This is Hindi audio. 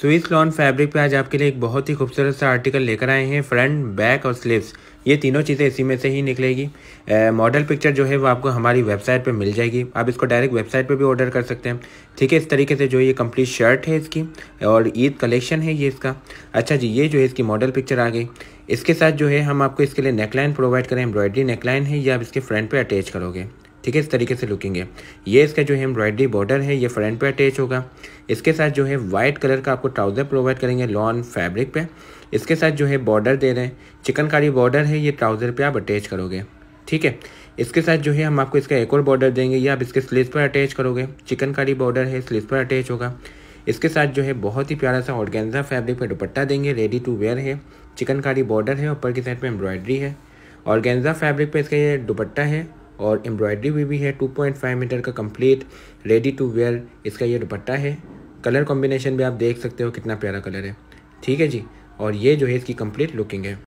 स्विस लॉन फैब्रिक पे आज आपके लिए एक बहुत ही खूबसूरत सा आर्टिकल लेकर आए हैं फ्रंट बैक और स्लीव्स ये तीनों चीज़ें इसी में से ही निकलेगी मॉडल पिक्चर जो है वो आपको हमारी वेबसाइट पे मिल जाएगी आप इसको डायरेक्ट वेबसाइट पे भी ऑर्डर कर सकते हैं ठीक है इस तरीके से जो ये कंप्लीट शर्ट है इसकी और ईद कलेक्शन है ये इसका अच्छा जी ये जो है इसकी मॉडल पिक्चर आ गई इसके साथ जो है हम आपको इसके लिए नेकलाइन प्रोवाइड करें एम्ब्रॉयडरी नेकलाइन है या आप इसके फ्रंट पर अटैच करोगे ठीक है इस तरीके से लुकेंगे ये इसका जो है एम्ब्रॉयडरी बॉर्डर है ये फ्रंट पे अटैच होगा इसके साथ जो है वाइट कलर का आपको ट्राउज़र प्रोवाइड करेंगे लॉन फैब्रिक पे इसके साथ जो है बॉर्डर दे रहे हैं चिकनकारी बॉर्डर है ये ट्राउज़र पे आप अटैच करोगे ठीक है इसके साथ जो है हम आपको इसका एक और बॉर्डर देंगे ये आप इसके स्लीव पर अटैच करोगे चिकनकारी बॉर्डर है स्लीव पर अटैच होगा इसके साथ जो है बहुत ही प्यारा सा ऑर्गेंजा फैब्रिक पर दुपट्टा देंगे रेडी टू वेयर है चिकनकारी बॉर्डर है ऊपर की साइड पर एम्ब्रॉयडरी है ऑर्गेंजा फैब्रिक पर इसका ये दुपट्टा है और एम्ब्रॉयडरी भी, भी है 2.5 मीटर का कंप्लीट रेडी टू वेयर इसका ये दुपट्टा है कलर कॉम्बिनेशन भी आप देख सकते हो कितना प्यारा कलर है ठीक है जी और ये जो है इसकी कंप्लीट लुकिंग है